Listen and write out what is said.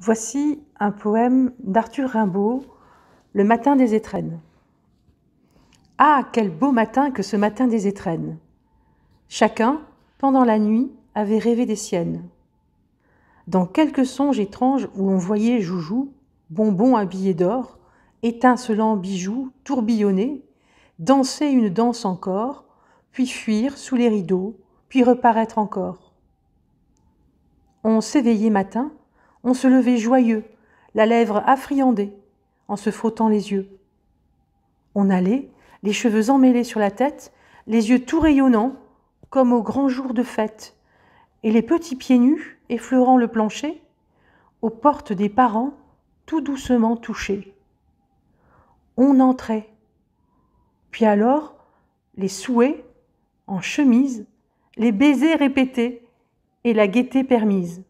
Voici un poème d'Arthur Rimbaud, Le matin des étrennes. Ah, quel beau matin que ce matin des étrennes. Chacun, pendant la nuit, avait rêvé des siennes. Dans quelques songes étranges où l'on voyait Joujou, bonbon habillé d'or, étincelant bijoux, tourbillonner, danser une danse encore, puis fuir sous les rideaux, puis reparaître encore. On s'éveillait matin, on se levait joyeux, la lèvre affriandée, en se frottant les yeux. On allait, les cheveux emmêlés sur la tête, les yeux tout rayonnants, comme au grand jour de fête, et les petits pieds nus effleurant le plancher, aux portes des parents, tout doucement touchés. On entrait. Puis alors, les souhaits, en chemise, les baisers répétés et la gaieté permise.